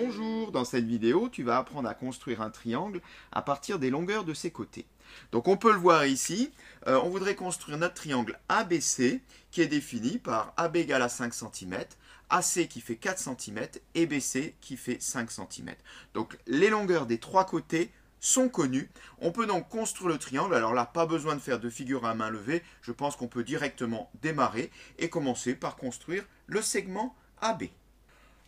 bonjour Dans cette vidéo, tu vas apprendre à construire un triangle à partir des longueurs de ses côtés. Donc on peut le voir ici, euh, on voudrait construire notre triangle ABC qui est défini par AB égale à 5 cm, AC qui fait 4 cm et BC qui fait 5 cm. Donc les longueurs des trois côtés sont connues. On peut donc construire le triangle. Alors là, pas besoin de faire de figure à main levée. Je pense qu'on peut directement démarrer et commencer par construire le segment AB.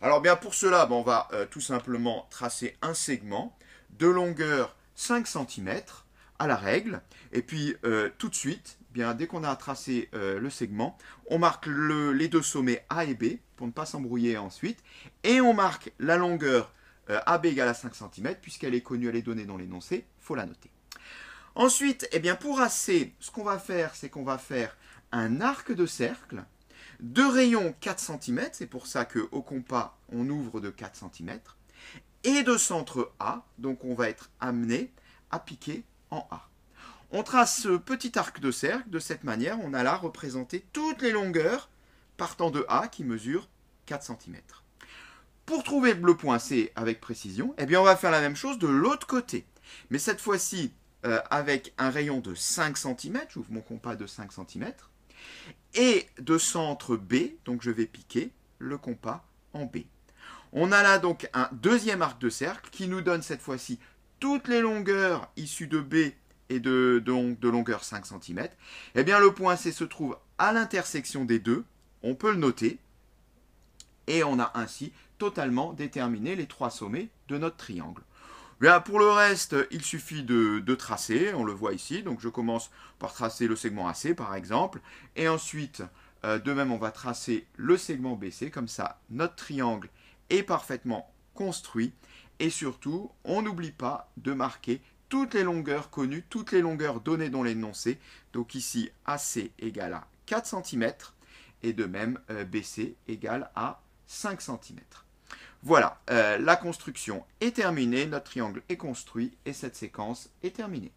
Alors bien pour cela, ben, on va euh, tout simplement tracer un segment de longueur 5 cm à la règle. Et puis euh, tout de suite, bien dès qu'on a tracé euh, le segment, on marque les deux sommets A et B pour ne pas s'embrouiller ensuite. Et on marque la longueur AB égale à 5 cm puisqu'elle est connue, elle est donnée dans l'énoncé, faut la noter. Ensuite, eh bien pour AC, ce qu'on va faire, c'est qu'on va faire un arc de cercle deux rayons 4 cm, c'est pour ça qu'au compas, on ouvre de 4 cm. Et de centre A, donc on va être amené à piquer en A. On trace ce petit arc de cercle, de cette manière, on a là représenté toutes les longueurs partant de A qui mesure 4 cm. Pour trouver le point C avec précision, eh bien on va faire la même chose de l'autre côté. Mais cette fois-ci, euh, avec un rayon de 5 cm, j'ouvre mon compas de 5 cm, et de centre B, donc je vais piquer le compas en B. On a là donc un deuxième arc de cercle qui nous donne cette fois-ci toutes les longueurs issues de B et de, donc de longueur 5 cm. Eh bien le point C se trouve à l'intersection des deux, on peut le noter, et on a ainsi totalement déterminé les trois sommets de notre triangle pour le reste, il suffit de, tracer, on le voit ici, donc je commence par tracer le segment AC par exemple, et ensuite, euh, de même, on va tracer le segment BC, comme ça, notre triangle est parfaitement construit, et surtout, on n'oublie pas de marquer toutes les longueurs connues, toutes les longueurs données dans l'énoncé, donc ici, AC égale à 4 cm, et de même, euh, BC égale à 5 cm. Voilà, euh, la construction est terminée, notre triangle est construit et cette séquence est terminée.